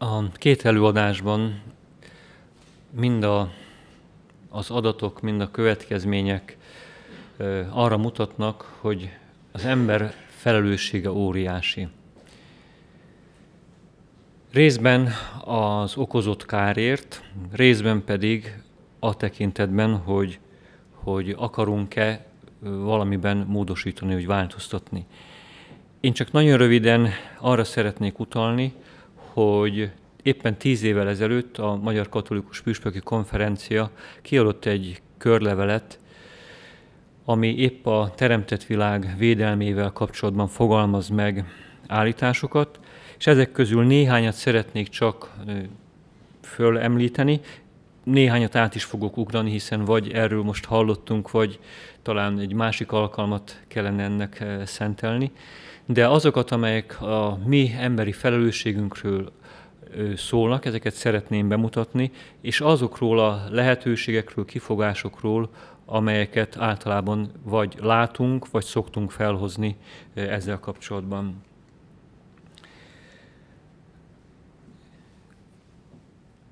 A két előadásban mind a, az adatok, mind a következmények arra mutatnak, hogy az ember felelőssége óriási. Részben az okozott kárért, részben pedig a tekintetben, hogy, hogy akarunk-e valamiben módosítani, vagy változtatni. Én csak nagyon röviden arra szeretnék utalni, hogy éppen tíz évvel ezelőtt a Magyar Katolikus Püspöki Konferencia kiadott egy körlevelet, ami épp a teremtett világ védelmével kapcsolatban fogalmaz meg állításokat, és ezek közül néhányat szeretnék csak fölemlíteni, néhányat át is fogok ugrani, hiszen vagy erről most hallottunk, vagy talán egy másik alkalmat kellene ennek szentelni, de azokat, amelyek a mi emberi felelősségünkről, szólnak, ezeket szeretném bemutatni, és azokról a lehetőségekről, kifogásokról, amelyeket általában vagy látunk, vagy szoktunk felhozni ezzel kapcsolatban.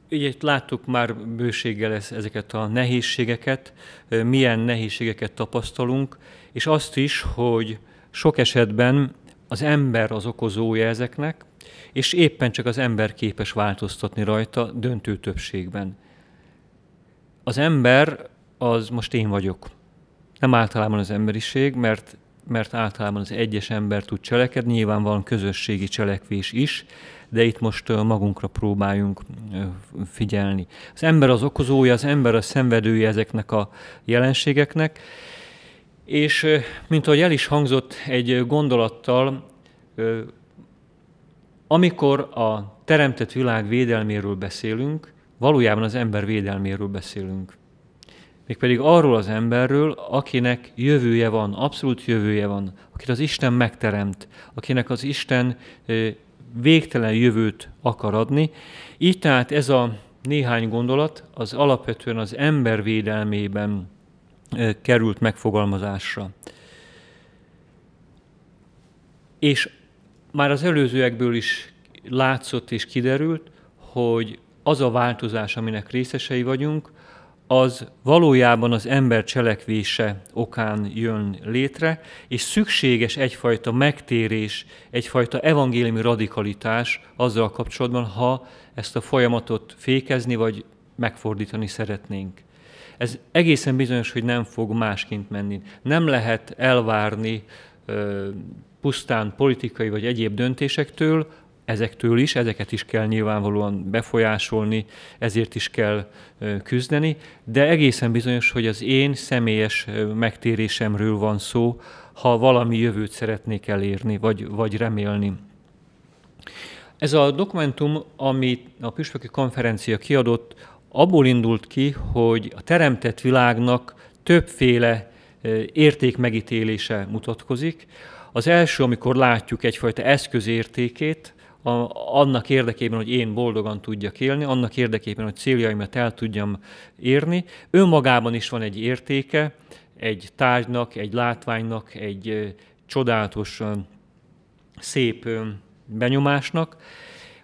Így láttuk már bőséggel ezeket a nehézségeket, milyen nehézségeket tapasztalunk, és azt is, hogy sok esetben az ember az okozója ezeknek, és éppen csak az ember képes változtatni rajta döntő többségben. Az ember az most én vagyok. Nem általában az emberiség, mert, mert általában az egyes ember tud cselekedni, nyilván van közösségi cselekvés is, de itt most magunkra próbáljunk figyelni. Az ember az okozója, az ember a szenvedője ezeknek a jelenségeknek, és mint ahogy el is hangzott, egy gondolattal amikor a teremtett világ védelméről beszélünk, valójában az ember védelméről beszélünk. Mégpedig arról az emberről, akinek jövője van, abszolút jövője van, akit az Isten megteremt, akinek az Isten végtelen jövőt akar adni. Így tehát ez a néhány gondolat az alapvetően az ember védelmében került megfogalmazásra. És már az előzőekből is látszott és kiderült, hogy az a változás, aminek részesei vagyunk, az valójában az ember cselekvése okán jön létre, és szükséges egyfajta megtérés, egyfajta evangéliumi radikalitás azzal kapcsolatban, ha ezt a folyamatot fékezni vagy megfordítani szeretnénk. Ez egészen bizonyos, hogy nem fog másként menni. Nem lehet elvárni pusztán politikai vagy egyéb döntésektől, ezektől is, ezeket is kell nyilvánvalóan befolyásolni, ezért is kell küzdeni, de egészen bizonyos, hogy az én személyes megtérésemről van szó, ha valami jövőt szeretnék elérni, vagy, vagy remélni. Ez a dokumentum, amit a Püspöki Konferencia kiadott, abból indult ki, hogy a teremtett világnak többféle érték megítélése mutatkozik. Az első, amikor látjuk egyfajta eszközértékét, a, annak érdekében, hogy én boldogan tudjak élni, annak érdekében, hogy céljaimat el tudjam érni. Önmagában is van egy értéke, egy tárgynak, egy látványnak, egy ö, csodálatos, ö, szép ö, benyomásnak.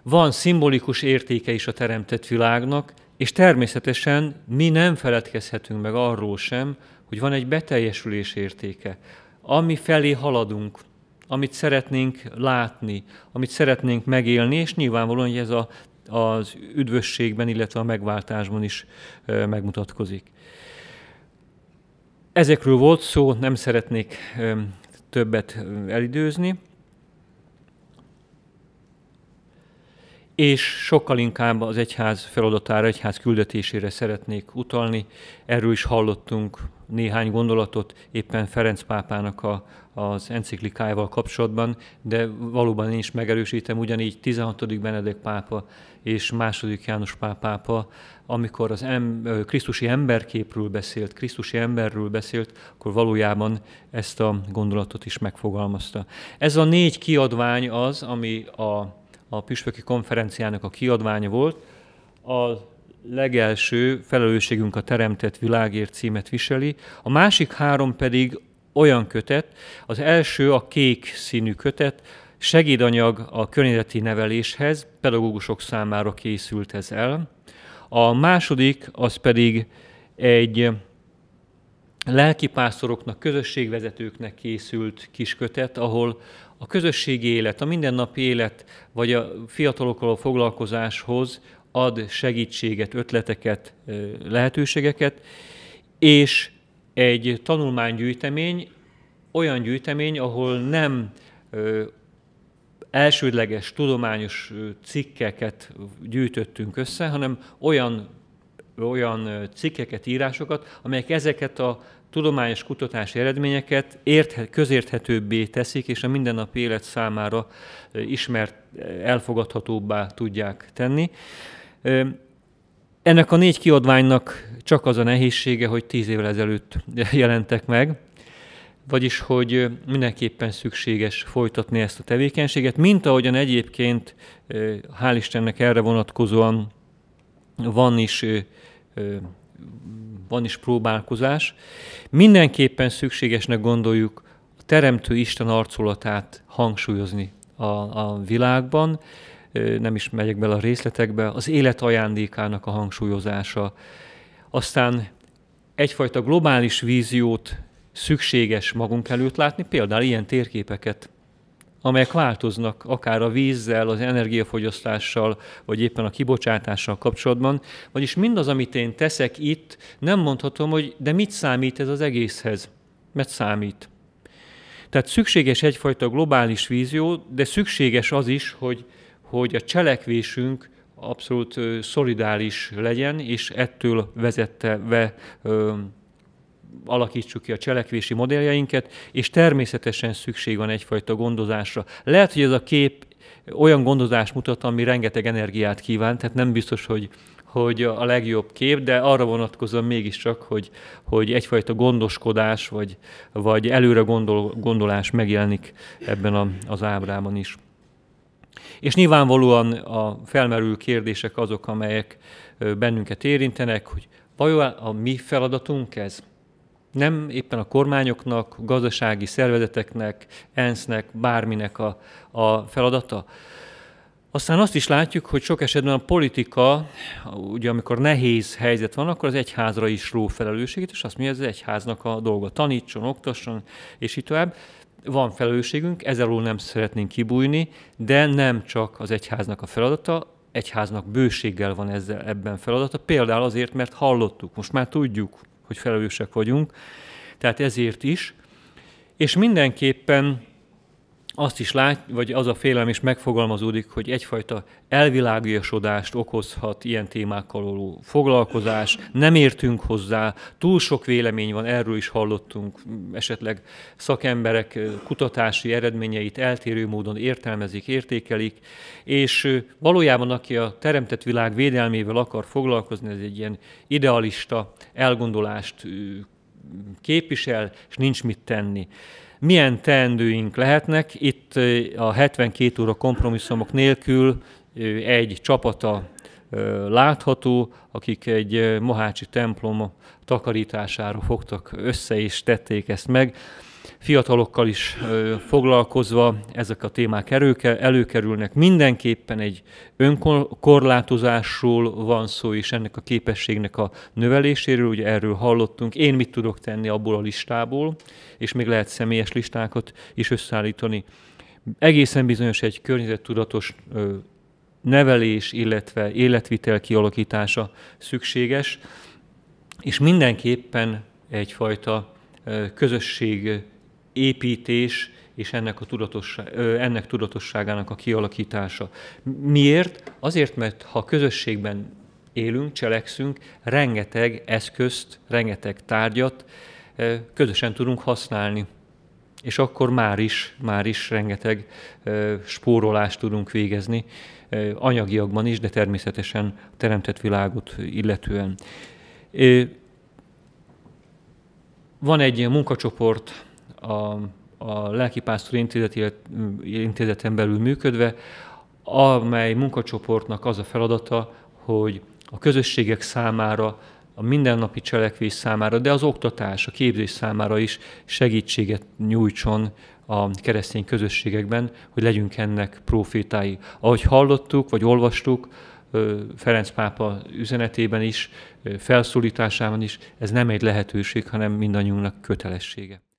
Van szimbolikus értéke is a teremtett világnak, és természetesen mi nem feledkezhetünk meg arról sem, hogy van egy beteljesülés értéke, ami felé haladunk, amit szeretnénk látni, amit szeretnénk megélni, és nyilvánvalóan, hogy ez a, az üdvösségben, illetve a megváltásban is e, megmutatkozik. Ezekről volt szó, nem szeretnék e, többet elidőzni, és sokkal inkább az egyház feladatára, egyház küldetésére szeretnék utalni. Erről is hallottunk néhány gondolatot éppen Ferenc pápának a, az enciklikájával kapcsolatban, de valóban én is megerősítem, ugyanígy 16. Benedek pápa és második János Pál pápa, amikor az em, Krisztusi emberképről beszélt, Krisztusi emberről beszélt, akkor valójában ezt a gondolatot is megfogalmazta. Ez a négy kiadvány az, ami a, a püspöki konferenciának a kiadványa volt. A legelső felelősségünk a teremtett világért címet viseli, a másik három pedig olyan kötet, az első a kék színű kötet, segédanyag a környezeti neveléshez, pedagógusok számára készült ez el. A második az pedig egy lelkipásztoroknak, közösségvezetőknek készült kiskötet, ahol a közösségi élet, a mindennapi élet, vagy a fiatalokkal a foglalkozáshoz ad segítséget, ötleteket, lehetőségeket, és egy tanulmánygyűjtemény olyan gyűjtemény, ahol nem elsődleges tudományos cikkeket gyűjtöttünk össze, hanem olyan, olyan cikkeket, írásokat, amelyek ezeket a tudományos kutatási eredményeket érthet, közérthetőbbé teszik, és a mindennapi élet számára ismert, elfogadhatóbbá tudják tenni. Ennek a négy kiadványnak csak az a nehézsége, hogy tíz évvel ezelőtt jelentek meg, vagyis hogy mindenképpen szükséges folytatni ezt a tevékenységet, mint ahogyan egyébként, hál' Istennek erre vonatkozóan van is, van is próbálkozás. Mindenképpen szükségesnek gondoljuk a Teremtő Isten arculatát hangsúlyozni a, a világban, nem is megyek bele a részletekbe, az élet ajándékának a hangsúlyozása. Aztán egyfajta globális víziót szükséges magunk előtt látni, például ilyen térképeket, amelyek változnak akár a vízzel, az energiafogyasztással, vagy éppen a kibocsátással kapcsolatban. Vagyis mindaz, amit én teszek itt, nem mondhatom, hogy de mit számít ez az egészhez, mert számít. Tehát szükséges egyfajta globális vízió, de szükséges az is, hogy hogy a cselekvésünk abszolút szolidális legyen, és ettől vezette ve, ö, alakítsuk ki a cselekvési modelljeinket, és természetesen szükség van egyfajta gondozásra. Lehet, hogy ez a kép olyan gondozást mutat, ami rengeteg energiát kíván, tehát nem biztos, hogy, hogy a legjobb kép, de arra vonatkozom mégiscsak, hogy, hogy egyfajta gondoskodás vagy, vagy előre gondol, gondolás megjelenik ebben a, az ábrában is. És nyilvánvalóan a felmerülő kérdések azok, amelyek bennünket érintenek, hogy vajon a mi feladatunk ez? Nem éppen a kormányoknak, gazdasági szervezeteknek, ENSZ-nek, bárminek a, a feladata? Aztán azt is látjuk, hogy sok esetben a politika, ugye amikor nehéz helyzet van, akkor az egyházra is ró felelősséget, és azt mondja, hogy az egyháznak a dolga tanítson, oktasson, és így tovább van felelősségünk, ezzel alól nem szeretnénk kibújni, de nem csak az egyháznak a feladata, egyháznak bőséggel van ezzel ebben feladata, például azért, mert hallottuk, most már tudjuk, hogy felelősek vagyunk, tehát ezért is, és mindenképpen azt is lát, vagy az a félelem is megfogalmazódik, hogy egyfajta elvilágosodást okozhat ilyen témákkal való foglalkozás, nem értünk hozzá, túl sok vélemény van, erről is hallottunk, esetleg szakemberek kutatási eredményeit eltérő módon értelmezik, értékelik, és valójában aki a teremtett világ védelmével akar foglalkozni, ez egy ilyen idealista elgondolást képvisel, és nincs mit tenni milyen teendőink lehetnek. Itt a 72 óra kompromisszumok nélkül egy csapata látható, akik egy Mohácsi templom takarítására fogtak össze és tették ezt meg fiatalokkal is foglalkozva ezek a témák előkerülnek. Mindenképpen egy önkorlátozásról van szó, és ennek a képességnek a növeléséről, ugye erről hallottunk. Én mit tudok tenni abból a listából, és még lehet személyes listákat is összeállítani. Egészen bizonyos egy környezettudatos nevelés, illetve életvitel kialakítása szükséges, és mindenképpen egyfajta közösség építés és ennek, a tudatosság, ennek tudatosságának a kialakítása. Miért? Azért, mert ha közösségben élünk, cselekszünk, rengeteg eszközt, rengeteg tárgyat közösen tudunk használni. És akkor már is, már is rengeteg spórolást tudunk végezni, anyagiakban is, de természetesen a teremtett világot illetően. Van egy ilyen munkacsoport a, a Lelkipásztor intézet, Intézeten belül működve, amely munkacsoportnak az a feladata, hogy a közösségek számára, a mindennapi cselekvés számára, de az oktatás, a képzés számára is segítséget nyújtson a keresztény közösségekben, hogy legyünk ennek profétái. Ahogy hallottuk, vagy olvastuk, Ferenc pápa üzenetében is, felszólításában is, ez nem egy lehetőség, hanem mindannyiunknak kötelessége.